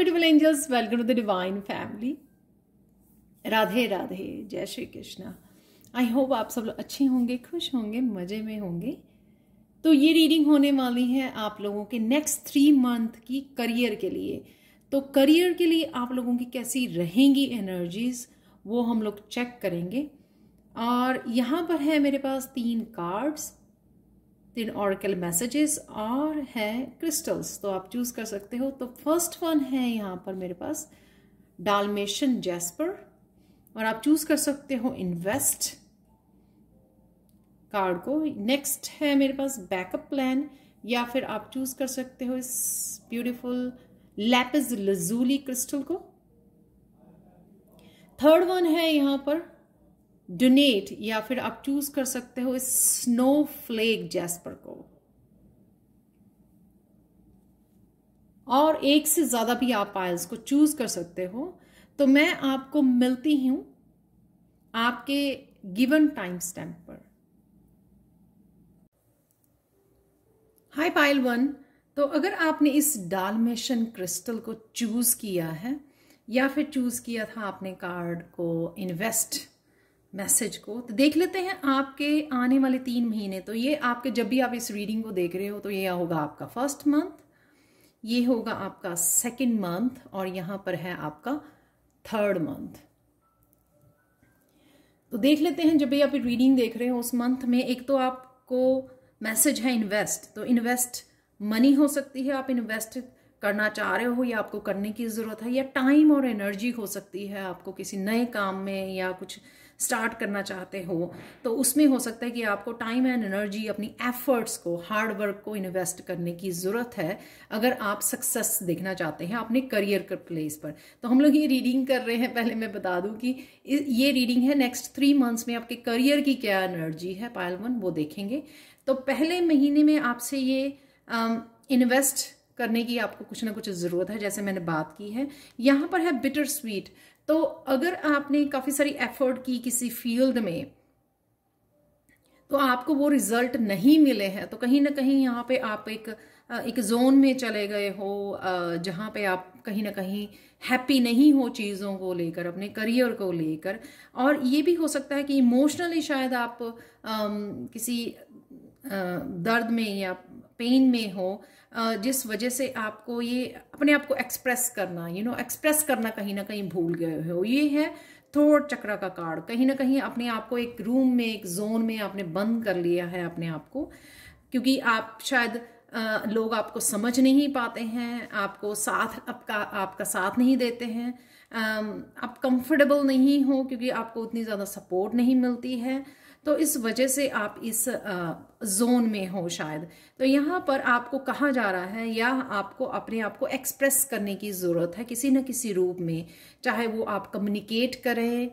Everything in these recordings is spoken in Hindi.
Beautiful angels welcome to the divine family Radhe Radhe जय श्री कृष्णा आई होप आप सब लोग अच्छे होंगे खुश होंगे मज़े में होंगे तो ये रीडिंग होने वाली है आप लोगों के नेक्स्ट थ्री मंथ की करियर के लिए तो करियर के लिए आप लोगों की कैसी रहेंगी एनर्जीज वो हम लोग चेक करेंगे और यहाँ पर है मेरे पास तीन कार्ड्स जिन ऑरकल मैसेजेस और हैं क्रिस्टल्स तो आप चूज़ कर सकते हो तो फर्स्ट वन है यहाँ पर मेरे पास डालमेशन जैस्पर और आप चूज़ कर सकते हो इन्वेस्ट कार्ड को नेक्स्ट है मेरे पास बैकअप प्लान या फिर आप चूज़ कर सकते हो इस ब्यूटीफुल लैपिस लजूली क्रिस्टल को थर्ड वन है यहां पर डोनेट या फिर आप चूज कर सकते हो इस स्नो फ्लेक जैसपर को और एक से ज़्यादा भी आप पायल्स को चूज़ कर सकते हो तो मैं आपको मिलती हूं आपके गिवन टाइम स्टैम्प पर हाय पायल वन तो अगर आपने इस डालमेशन क्रिस्टल को चूज़ किया है या फिर चूज़ किया था आपने कार्ड को इन्वेस्ट मैसेज को तो देख लेते हैं आपके आने वाले तीन महीने तो ये आपके जब भी आप इस रीडिंग को देख रहे हो तो ये होगा आपका फर्स्ट मंथ ये होगा आपका सेकंड मंथ और यहाँ पर है आपका थर्ड मंथ तो देख लेते हैं जब भी आप रीडिंग देख रहे हो उस मंथ में एक तो आपको मैसेज है इन्वेस्ट तो इन्वेस्ट मनी हो सकती है आप इन्वेस्ट करना चाह रहे हो या आपको करने की ज़रूरत है या टाइम और एनर्जी हो सकती है आपको किसी नए काम में या कुछ स्टार्ट करना चाहते हो तो उसमें हो सकता है कि आपको टाइम एंड एनर्जी अपनी एफर्ट्स को हार्ड वर्क को इन्वेस्ट करने की ज़रूरत है अगर आप सक्सेस देखना चाहते हैं अपने करियर के प्लेस पर तो हम लोग ये रीडिंग कर रहे हैं पहले मैं बता दूं कि ये रीडिंग है नेक्स्ट थ्री मंथ्स में आपके करियर की क्या एनर्जी है पायल वन वो देखेंगे तो पहले महीने में आपसे ये इन्वेस्ट करने की आपको कुछ ना कुछ ज़रूरत है जैसे मैंने बात की है यहाँ पर है बिटर स्वीट तो अगर आपने काफ़ी सारी एफर्ट की किसी फील्ड में तो आपको वो रिजल्ट नहीं मिले हैं तो कहीं ना कहीं यहाँ पे आप एक एक जोन में चले गए हो जहाँ पे आप कहीं ना कहीं हैप्पी नहीं हो चीज़ों को लेकर अपने करियर को लेकर और ये भी हो सकता है कि इमोशनली शायद आप किसी दर्द में या पेन में हो जिस वजह से आपको ये अपने आप को एक्सप्रेस करना यू नो एक्सप्रेस करना कहीं ना कहीं भूल गए हो ये है थोड़ चक्र का कार्ड कहीं ना कहीं अपने आप को एक रूम में एक जोन में आपने बंद कर लिया है अपने आप को क्योंकि आप शायद लोग आपको समझ नहीं पाते हैं आपको साथ आपका आपका साथ नहीं देते हैं आप कंफर्टेबल नहीं हो क्योंकि आपको उतनी ज़्यादा सपोर्ट नहीं मिलती है तो इस वजह से आप इस जोन में हो शायद तो यहाँ पर आपको कहा जा रहा है या आपको अपने आप को एक्सप्रेस करने की ज़रूरत है किसी न किसी रूप में चाहे वो आप कम्युनिकेट करें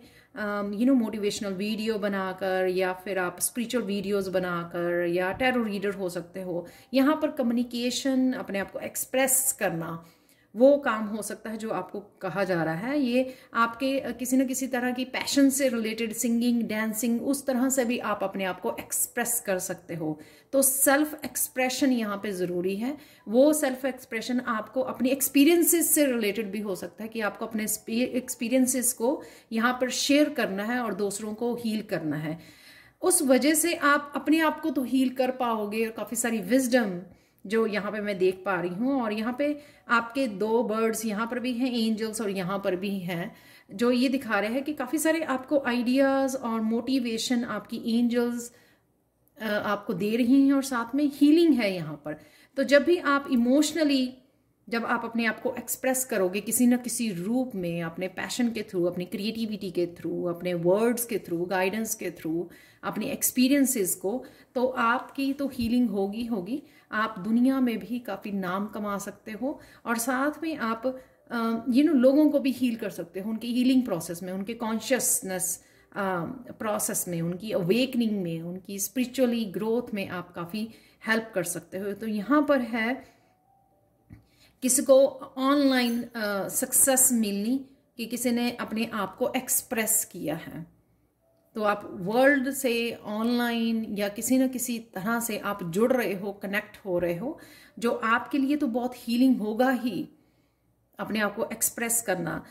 यू नो मोटिवेशनल वीडियो बनाकर या फिर आप स्पिरिचुअल वीडियोस बनाकर या टैरो रीडर हो सकते हो यहाँ पर कम्युनिकेशन अपने आप को एक्सप्रेस करना वो काम हो सकता है जो आपको कहा जा रहा है ये आपके किसी न किसी तरह की पैशन से रिलेटेड सिंगिंग डांसिंग उस तरह से भी आप अपने आप को एक्सप्रेस कर सकते हो तो सेल्फ एक्सप्रेशन यहाँ पे ज़रूरी है वो सेल्फ एक्सप्रेशन आपको अपनी एक्सपीरियंसेस से रिलेटेड भी हो सकता है कि आपको अपने एक्सपीरियंसेस को यहाँ पर शेयर करना है और दूसरों को हील करना है उस वजह से आप अपने आप को तो हील कर पाओगे और काफ़ी सारी विजडम जो यहाँ पे मैं देख पा रही हूँ और यहाँ पे आपके दो बर्ड्स यहाँ पर भी हैं एंजल्स और यहाँ पर भी हैं जो ये दिखा रहे हैं कि काफ़ी सारे आपको आइडियाज़ और मोटिवेशन आपकी एंजल्स आपको दे रही हैं और साथ में हीलिंग है यहाँ पर तो जब भी आप इमोशनली जब आप अपने आप को एक्सप्रेस करोगे किसी न किसी रूप में अपने पैशन के थ्रू अपनी क्रिएटिविटी के थ्रू अपने वर्ड्स के थ्रू गाइडेंस के थ्रू अपनी एक्सपीरियंसेस को तो आपकी तो हीलिंग होगी होगी आप दुनिया में भी काफ़ी नाम कमा सकते हो और साथ में आप यू नो लोगों को भी हील कर सकते हो उनकी हीलिंग प्रोसेस में उनके कॉन्शियसनेस प्रोसेस में उनकी अवेकनिंग में उनकी स्पिरिचुअली ग्रोथ में आप काफ़ी हेल्प कर सकते हो तो यहाँ पर है किसी को ऑनलाइन सक्सेस मिलनी कि किसी ने अपने आप को एक्सप्रेस किया है तो आप वर्ल्ड से ऑनलाइन या किसी न किसी तरह से आप जुड़ रहे हो कनेक्ट हो रहे हो जो आपके लिए तो बहुत हीलिंग होगा ही अपने आप को एक्सप्रेस करना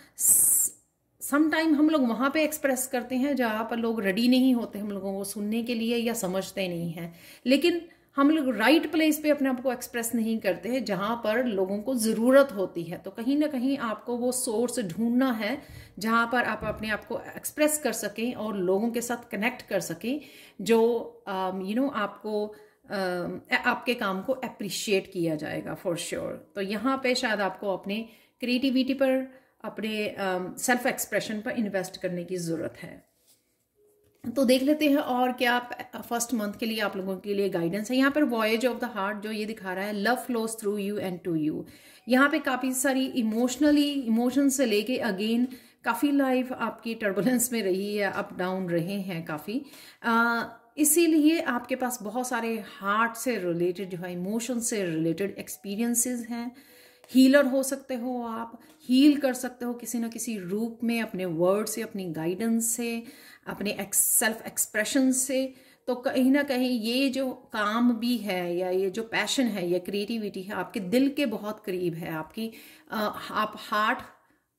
समटाइम हम लोग वहाँ पे एक्सप्रेस करते हैं जहाँ पर लोग रेडी नहीं होते हम लोगों को सुनने के लिए या समझते नहीं हैं लेकिन हम लोग राइट प्लेस पे अपने आप को एक्सप्रेस नहीं करते हैं जहाँ पर लोगों को ज़रूरत होती है तो कहीं ना कहीं आपको वो सोर्स ढूंढना है जहाँ पर आप अपने आप को एक्सप्रेस कर सकें और लोगों के साथ कनेक्ट कर सकें जो यू um, नो आपको um, आपके काम को अप्रिशिएट किया जाएगा फॉर श्योर sure. तो यहाँ पे शायद आपको अपने क्रिएटिविटी पर अपने सेल्फ um, एक्सप्रेशन पर इन्वेस्ट करने की ज़रूरत है तो देख लेते हैं और क्या फर्स्ट मंथ के लिए आप लोगों के लिए गाइडेंस है यहाँ पर वॉयज ऑफ द हार्ट जो ये दिखा रहा है love flows through you and to you यहाँ पे काफ़ी सारी इमोशनली इमोशन से लेके अगेन काफ़ी लाइफ आपकी टर्बुलेंस में रही है अप डाउन रहे हैं काफ़ी इसीलिए आपके पास बहुत सारे हार्ट से रिलेटेड जो है इमोशन से रिलेटेड एक्सपीरियंसेस हैं हीलर हो सकते हो आप हील कर सकते हो किसी ना किसी रूप में अपने वर्ड से अपनी गाइडेंस से अपने एक्स, सेल्फ एक्सप्रेशन से तो कहीं ना कहीं ये जो काम भी है या ये जो पैशन है या क्रिएटिविटी है आपके दिल के बहुत करीब है आपकी आप हार्ट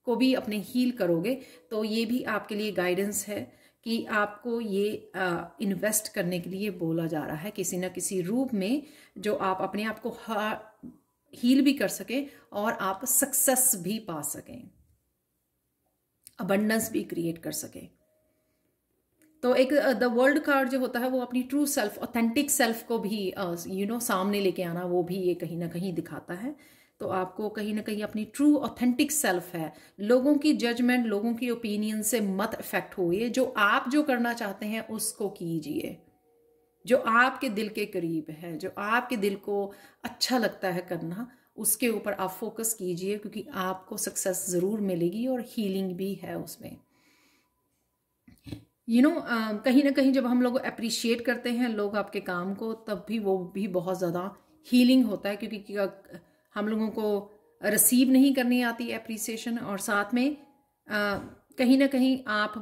को भी अपने हील करोगे तो ये भी आपके लिए गाइडेंस है कि आपको ये इन्वेस्ट करने के लिए बोला जा रहा है किसी ना किसी रूप में जो आप अपने आप को हील भी कर सकें और आप सक्सेस भी पा सकें अबंडेंस भी क्रिएट कर सकें तो एक द वर्ल्ड कार्ड जो होता है वो अपनी ट्रू सेल्फ ऑथेंटिक सेल्फ को भी you uh, know you know, सामने लेके आना वो भी ये कहीं ना कहीं दिखाता है तो आपको कहीं ना कहीं अपनी ट्रू ऑथेंटिक सेल्फ है लोगों की जजमेंट लोगों की ओपिनियन से मत अफेक्ट होइए जो आप जो करना चाहते हैं उसको कीजिए जो आपके दिल के करीब है जो आपके दिल को अच्छा लगता है करना उसके ऊपर आप फोकस कीजिए क्योंकि आपको सक्सेस ज़रूर मिलेगी और हीलिंग भी है उसमें यू नो um, कहीं ना कहीं जब हम लोग अप्रिशिएट करते हैं लोग आपके काम को तब भी वो भी बहुत ज़्यादा हीलिंग होता है क्योंकि हम लोगों को रिसीव नहीं करनी आती अप्रिसिएशन और साथ में कहीं ना कहीं आप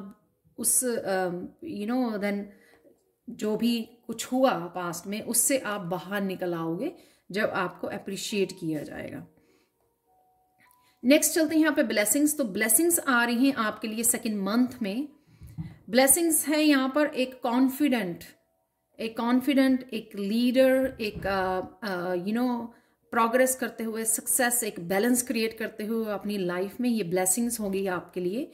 उस यू नो देन जो भी कुछ हुआ पास्ट में उससे आप बाहर निकल आओगे जब आपको अप्रिशिएट किया जाएगा नेक्स्ट चलते हैं यहाँ पे ब्लेसिंग्स तो ब्लेसिंग्स आ रही हैं आपके लिए सेकेंड मंथ में ब्लेसिंग्स है यहाँ पर एक कॉन्फिडेंट एक कॉन्फिडेंट एक लीडर एक यू नो प्रोग्रेस करते हुए सक्सेस एक बैलेंस क्रिएट करते हुए अपनी लाइफ में ये ब्लेसिंग्स होंगी आपके लिए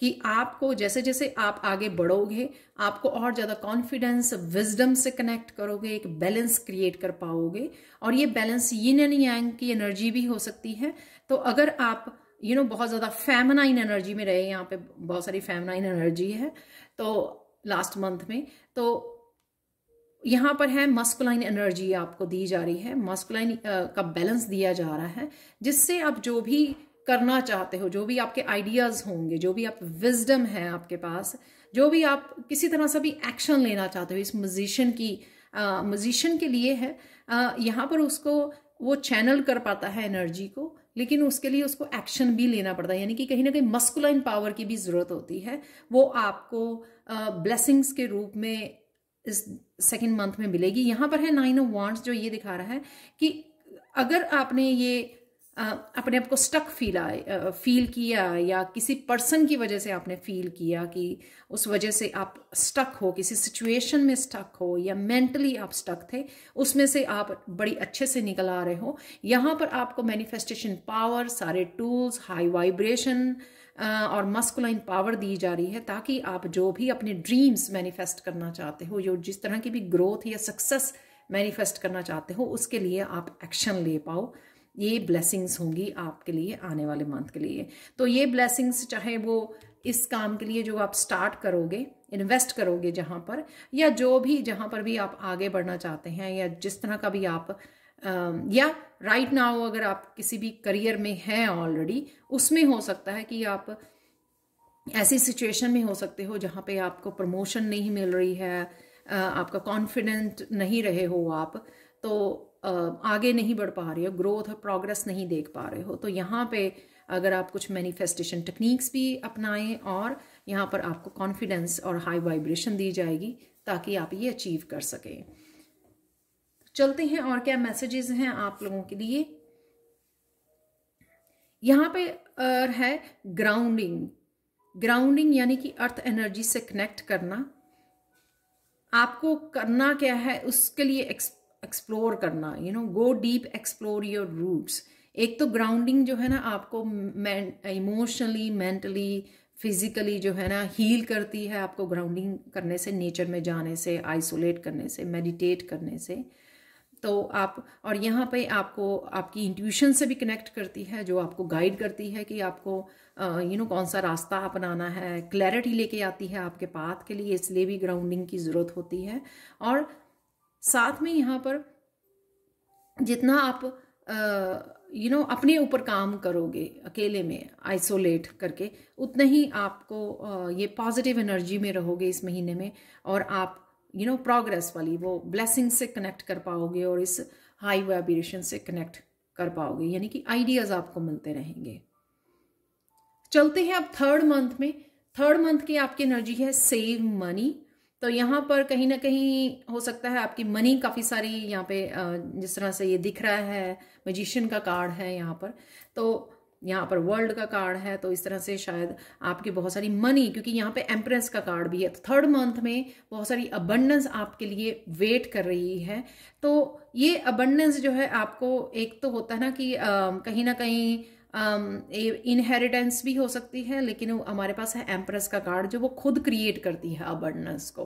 कि आपको जैसे जैसे आप आगे बढ़ोगे आपको और ज़्यादा कॉन्फिडेंस विजडम से कनेक्ट करोगे एक बैलेंस क्रिएट कर पाओगे और ये बैलेंस यिन एंड यांग की एनर्जी भी हो सकती है तो अगर आप यू नो बहुत ज़्यादा फेमनाइन एनर्जी में रहे यहाँ पे बहुत सारी फेमनाइन एनर्जी है तो लास्ट मंथ में तो यहाँ पर है मस्कुलाइन एनर्जी आपको दी जा रही है मस्कुलाइन का बैलेंस दिया जा रहा है जिससे आप जो भी करना चाहते हो जो भी आपके आइडियाज़ होंगे जो भी आप विजडम है आपके पास जो भी आप किसी तरह से भी एक्शन लेना चाहते हो इस म्यूजिशियन की म्यूजिशियन के लिए है यहाँ पर उसको वो चैनल कर पाता है एनर्जी को लेकिन उसके लिए उसको एक्शन भी लेना पड़ता है यानी कि कहीं ना कहीं मस्कुलाइन पावर की भी ज़रूरत होती है वो आपको ब्लेसिंग्स के रूप में इस सेकेंड मंथ में मिलेगी यहां पर है नाइन ऑफ वांट्स जो ये दिखा रहा है कि अगर आपने ये अपने आप को स्टक फील आए फील किया या किसी पर्सन की वजह से आपने फील किया कि उस वजह से आप स्टक हो किसी सिचुएशन में स्टक हो या मेंटली आप स्टक थे उसमें से आप बड़ी अच्छे से निकल आ रहे हो यहाँ पर आपको मैनिफेस्टेशन पावर सारे टूल्स हाई वाइब्रेशन और मस्कुलाइन पावर दी जा रही है ताकि आप जो भी अपने ड्रीम्स मैनिफेस्ट करना चाहते हो जो जिस तरह की भी ग्रोथ या सक्सेस मैनिफेस्ट करना चाहते हो उसके लिए आप एक्शन ले पाओ ये ब्लेसिंग्स होंगी आपके लिए आने वाले मंथ के लिए तो ये ब्लेसिंग्स चाहे वो इस काम के लिए जो आप स्टार्ट करोगे इन्वेस्ट करोगे जहाँ पर या जो भी जहाँ पर भी आप आगे बढ़ना चाहते हैं या जिस तरह का भी आप या राइट नाउ अगर आप किसी भी करियर में हैं ऑलरेडी उसमें हो सकता है कि आप ऐसी सिचुएशन में हो सकते हो जहाँ पे आपको प्रमोशन नहीं मिल रही है आपका कॉन्फिडेंट नहीं रहे हो आप तो आगे नहीं बढ़ पा रहे हो ग्रोथ और प्रोग्रेस नहीं देख पा रहे हो तो यहाँ पे अगर आप कुछ मैनिफेस्टेशन टेक्निक्स भी अपनाएं और यहाँ पर आपको कॉन्फिडेंस और हाई वाइब्रेशन दी जाएगी ताकि आप ये अचीव कर सकें चलते हैं और क्या मैसेजेस हैं आप लोगों के लिए यहाँ पे है ग्राउंडिंग ग्राउंडिंग यानी कि अर्थ एनर्जी से कनेक्ट करना आपको करना क्या है उसके लिए एक्स एक्सप्लोर करना you know go deep explore your roots एक तो ग्राउंडिंग जो है ना आपको इमोशनली मेंटली फिजिकली जो है ना हील करती है आपको ग्राउंडिंग करने से नेचर में जाने से आइसोलेट करने से मेडिटेट करने से तो आप और यहाँ पे आपको आपकी इंट्यूशन से भी कनेक्ट करती है जो आपको गाइड करती है कि आपको यू नो कौन सा रास्ता अपनाना है क्लैरिटी लेके आती है आपके पाथ के लिए इसलिए भी ग्राउंडिंग की ज़रूरत होती है और साथ में यहाँ पर जितना आप यू नो अपने ऊपर काम करोगे अकेले में आइसोलेट करके उतना ही आपको आ, ये पॉजिटिव एनर्जी में रहोगे इस महीने में और आप यू नो प्रोग्रेस वाली वो ब्लेसिंग से कनेक्ट कर पाओगे और इस हाई वाइब्रेशन से कनेक्ट कर पाओगे यानी कि आइडियाज आपको मिलते रहेंगे चलते हैं अब थर्ड मंथ में थर्ड मंथ की आपकी एनर्जी है सेव मनी तो यहाँ पर कहीं ना कहीं हो सकता है आपकी मनी काफ़ी सारी यहाँ पे जिस तरह से ये दिख रहा है मजिशियन का कार्ड है यहाँ पर तो यहाँ पर वर्ल्ड का कार्ड है तो इस तरह से शायद आपकी बहुत सारी मनी क्योंकि यहाँ पे एम्प्रेस का कार्ड भी है तो थर्ड मंथ में बहुत सारी अबंडेंस आपके लिए वेट कर रही है तो ये अबंडेंस जो है आपको एक तो होता है ना कि आ, कहीं ना कहीं इनहेरिटेंस um, भी हो सकती है लेकिन हमारे पास है एम्प्रेस का कार्ड जो वो खुद क्रिएट करती है अबर्डनेंस को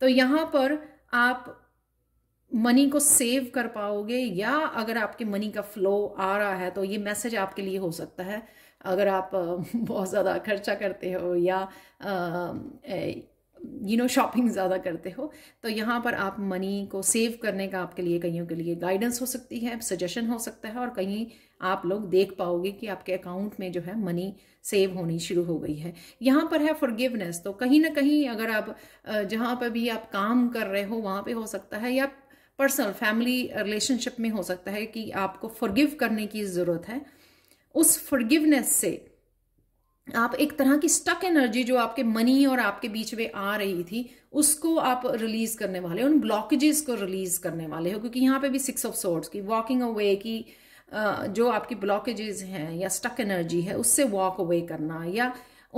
तो यहाँ पर आप मनी को सेव कर पाओगे या अगर आपके मनी का फ्लो आ रहा है तो ये मैसेज आपके लिए हो सकता है अगर आप uh, बहुत ज़्यादा खर्चा करते हो या uh, यू नो शॉपिंग ज़्यादा करते हो तो यहाँ पर आप मनी को सेव करने का आपके लिए कईयों के लिए गाइडेंस हो सकती है सजेशन हो सकता है और कहीं आप लोग देख पाओगे कि आपके अकाउंट में जो है मनी सेव होनी शुरू हो गई है यहाँ पर है फॉरगिवनेस तो कहीं ना कहीं अगर आप जहाँ पर भी आप काम कर रहे हो वहाँ पर हो सकता है या पर्सनल फैमिली रिलेशनशिप में हो सकता है कि आपको फॉरगिव करने की ज़रूरत है उस फॉरगिवनेस से आप एक तरह की स्टक एनर्जी जो आपके मनी और आपके बीच में आ रही थी उसको आप रिलीज करने वाले उन ब्लॉकेजेस को रिलीज करने वाले हो क्योंकि यहाँ पे भी सिक्स ऑफ सोर्ट्स की वॉकिंग अवे की जो आपकी ब्लॉकेजेस हैं या स्टक एनर्जी है उससे वॉक अवे करना या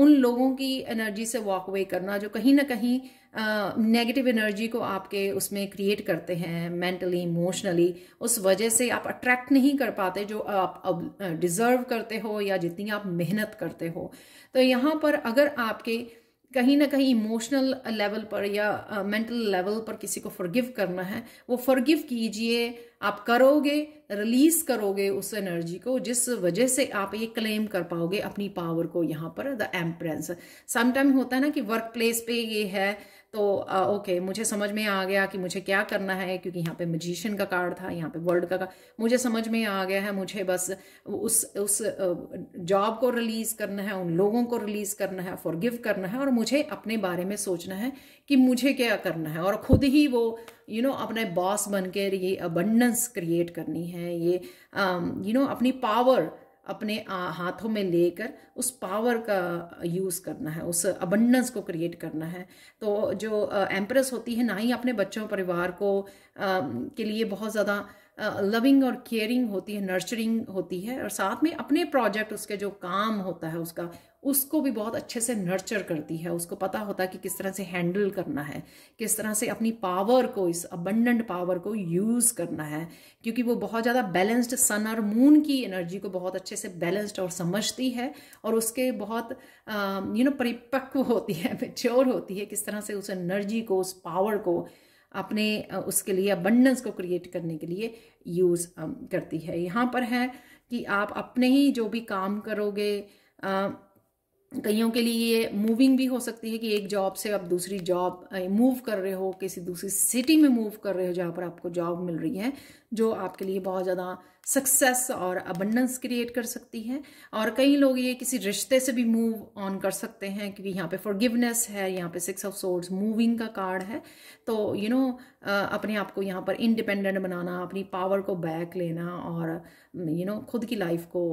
उन लोगों की एनर्जी से वॉक अवे करना जो कहीं ना कहीं नेगेटिव uh, एनर्जी को आपके उसमें क्रिएट करते हैं मेंटली इमोशनली उस वजह से आप अट्रैक्ट नहीं कर पाते जो आप अब डिज़र्व करते हो या जितनी आप मेहनत करते हो तो यहाँ पर अगर आपके कहीं ना कहीं इमोशनल लेवल पर या मेंटल uh, लेवल पर किसी को फॉरगिव करना है वो फॉरगिव कीजिए आप करोगे रिलीज करोगे उस एनर्जी को जिस वजह से आप ये क्लेम कर पाओगे अपनी पावर को यहाँ पर द एम्प्रेंस समटाइम होता है ना कि वर्क प्लेस पे ये है तो ओके मुझे समझ में आ गया कि मुझे क्या करना है क्योंकि यहाँ पे मजिशियन का कार्ड था यहाँ पे वर्ल्ड का कार्ड मुझे समझ में आ गया है मुझे बस उस उस जॉब को रिलीज़ करना है उन लोगों को रिलीज़ करना है फॉरगिव करना है और मुझे अपने बारे में सोचना है कि मुझे क्या करना है और ख़ुद ही वो यू नो अपने बॉस बन ये अबंडेंस क्रिएट करनी है ये यू um, नो अपनी पावर अपने हाथों में लेकर उस पावर का यूज़ करना है उस अबंडेंस को क्रिएट करना है तो जो एम्प्रेस होती है ना ही अपने बच्चों परिवार को के लिए बहुत ज़्यादा लविंग और केयरिंग होती है नर्चरिंग होती है और साथ में अपने प्रोजेक्ट उसके जो काम होता है उसका उसको भी बहुत अच्छे से नर्चर करती है उसको पता होता है कि किस तरह से हैंडल करना है किस तरह से अपनी पावर को इस अबंडेंट पावर को यूज़ करना है क्योंकि वो बहुत ज़्यादा बैलेंस्ड सन और मून की एनर्जी को बहुत अच्छे से बैलेंस्ड और समझती है और उसके बहुत यू नो परिपक्व होती है मेच्योर होती है किस तरह से उस एनर्जी को उस पावर को अपने उसके लिए अबंडेंस को क्रिएट करने के लिए यूज़ करती है यहाँ पर है कि आप अपने ही जो भी काम करोगे कईयों के लिए ये मूविंग भी हो सकती है कि एक जॉब से आप दूसरी जॉब मूव कर रहे हो किसी दूसरी सिटी में मूव कर रहे हो जहाँ पर आपको जॉब मिल रही है जो आपके लिए बहुत ज़्यादा सक्सेस और अबंडेंस क्रिएट कर सकती है और कई लोग ये किसी रिश्ते से भी मूव ऑन कर सकते हैं क्योंकि यहाँ पे फॉरगिवनेस है यहाँ पे सिक्स ऑफ सोर्ड्स मूविंग का कार्ड है तो यू you नो know, अपने आप को यहाँ पर इंडिपेंडेंट बनाना अपनी पावर को बैक लेना और यू you नो know, खुद की लाइफ को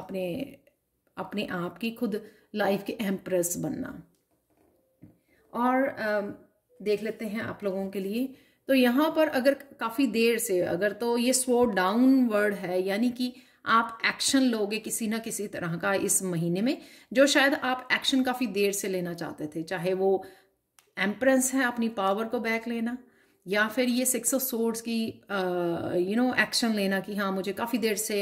अपने अपने आप की खुद लाइफ के एम्प्रेस बनना और देख लेते हैं आप लोगों के लिए तो यहाँ पर अगर काफ़ी देर से अगर तो ये स्लो डाउन वर्ड है यानी कि आप एक्शन लोगे किसी ना किसी तरह का इस महीने में जो शायद आप एक्शन काफ़ी देर से लेना चाहते थे चाहे वो एम्प्रेंस है अपनी पावर को बैक लेना या फिर ये सिक्स ऑफ सोर्ड्स की यू नो एक्शन लेना कि हाँ मुझे काफ़ी देर से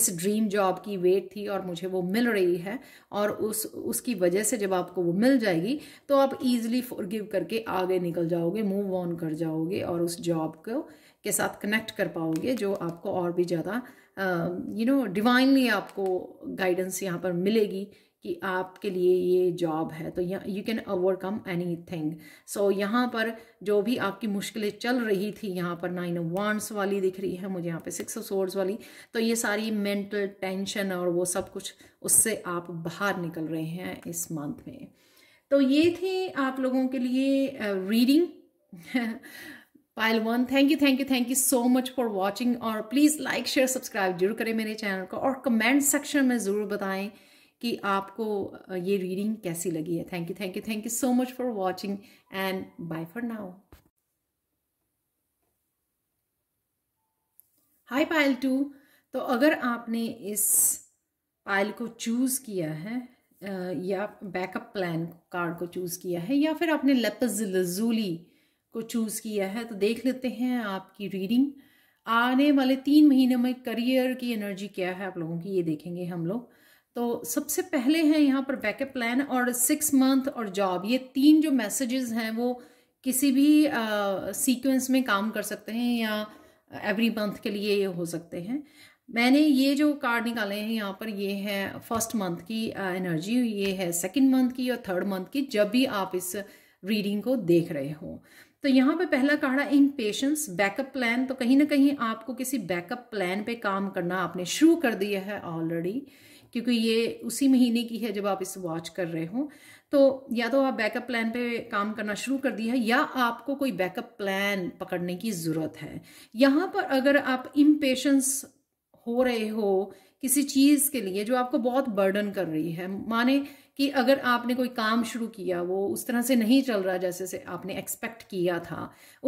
इस ड्रीम जॉब की वेट थी और मुझे वो मिल रही है और उस उसकी वजह से जब आपको वो मिल जाएगी तो आप इजीली फॉरगिव करके आगे निकल जाओगे मूव ऑन कर जाओगे और उस जॉब को के साथ कनेक्ट कर पाओगे जो आपको और भी ज़्यादा यू नो डिवाइनली आपको गाइडेंस यहाँ पर मिलेगी कि आपके लिए ये जॉब है तो you can overcome anything so यहाँ पर जो भी आपकी मुश्किलें चल रही थी यहाँ पर नाइन वांड्स वाली दिख रही है मुझे यहाँ पे सिक्स ऑफ सोर्ड्स वाली तो ये सारी मेंटल टेंशन और वो सब कुछ उससे आप बाहर निकल रहे हैं इस मंथ में तो ये थे आप लोगों के लिए reading Payal one thank you thank you thank you so much for watching और प्लीज़ लाइक शेयर सब्सक्राइब जरूर करें मेरे चैनल को और कमेंट सेक्शन में ज़रूर बताएं कि आपको ये रीडिंग कैसी लगी है thank you thank you thank you so much for watching and bye for now hi Payal two तो अगर आपने इस पायल को चूज़ किया है या बैकअप प्लान कार्ड को चूज़ किया है या फिर आपने लपज लजूली को चूज़ किया है तो देख लेते हैं आपकी रीडिंग आने वाले तीन महीने में करियर की एनर्जी क्या है आप लोगों की ये देखेंगे हम लोग तो सबसे पहले हैं यहाँ पर बैकअप प्लान और सिक्स मंथ और जॉब ये तीन जो मैसेजेस हैं वो किसी भी सीक्वेंस uh, में काम कर सकते हैं या एवरी मंथ के लिए ये हो सकते हैं मैंने ये जो कार्ड निकाले हैं यहाँ पर ये है फर्स्ट मंथ की एनर्जी ये है सेकेंड मंथ की और थर्ड मंथ की जब भी आप इस रीडिंग को देख रहे हो तो यहाँ पे पहला कार्ड है इन पेशेंस बैकअप प्लान तो कहीं ना कहीं आपको किसी बैकअप प्लान पे काम करना आपने शुरू कर दिया है ऑलरेडी क्योंकि ये उसी महीने की है जब आप इस वॉच कर रहे हो तो या तो आप बैकअप प्लान पे काम करना शुरू कर दिया है या आपको कोई बैकअप प्लान पकड़ने की ज़रूरत है यहाँ पर अगर आप इम्पेशंस हो रहे हो किसी चीज़ के लिए जो आपको बहुत बर्डन कर रही है माने कि अगर आपने कोई काम शुरू किया वो उस तरह से नहीं चल रहा जैसे से आपने एक्सपेक्ट किया था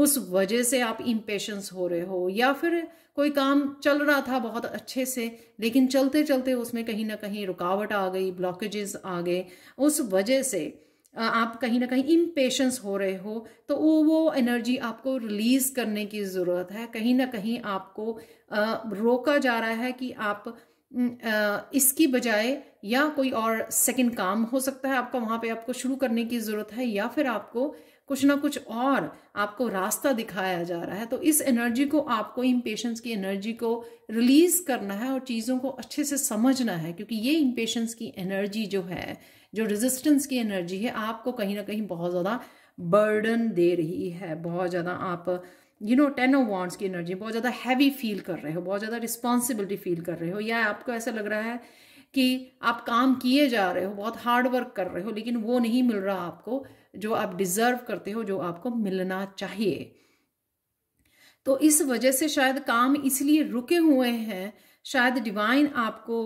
उस वजह से आप इम्पेशंस हो रहे हो या फिर कोई काम चल रहा था बहुत अच्छे से लेकिन चलते चलते उसमें कहीं ना कहीं रुकावट आ गई ब्लॉकेजेस आ गए उस वजह से आप कहीं ना कहीं इम्पेशंस हो रहे हो तो वो वो एनर्जी आपको रिलीज़ करने की ज़रूरत है कहीं ना कहीं आपको रोका जा रहा है कि आप इसकी बजाय या कोई और सेकंड काम हो सकता है आपका वहाँ पे आपको शुरू करने की ज़रूरत है या फिर आपको कुछ ना कुछ और आपको रास्ता दिखाया जा रहा है तो इस एनर्जी को आपको इम्पेशंस की एनर्जी को रिलीज करना है और चीज़ों को अच्छे से समझना है क्योंकि ये इम्पेशंस की एनर्जी जो है जो रेजिस्टेंस की एनर्जी है आपको कहीं ना कहीं बहुत ज़्यादा बर्डन दे रही है बहुत ज़्यादा आप you know ten of wands की एनर्जी बहुत ज़्यादा हैवी फील कर रहे हो बहुत ज़्यादा रिस्पॉन्सिबिलिटी फील कर रहे हो या आपको ऐसा लग रहा है कि आप काम किए जा रहे हो बहुत हार्ड वर्क कर रहे हो लेकिन वो नहीं मिल रहा आपको जो आप डिज़र्व करते हो जो आपको मिलना चाहिए तो इस वजह से शायद काम इसलिए रुके हुए हैं शायद डिवाइन आपको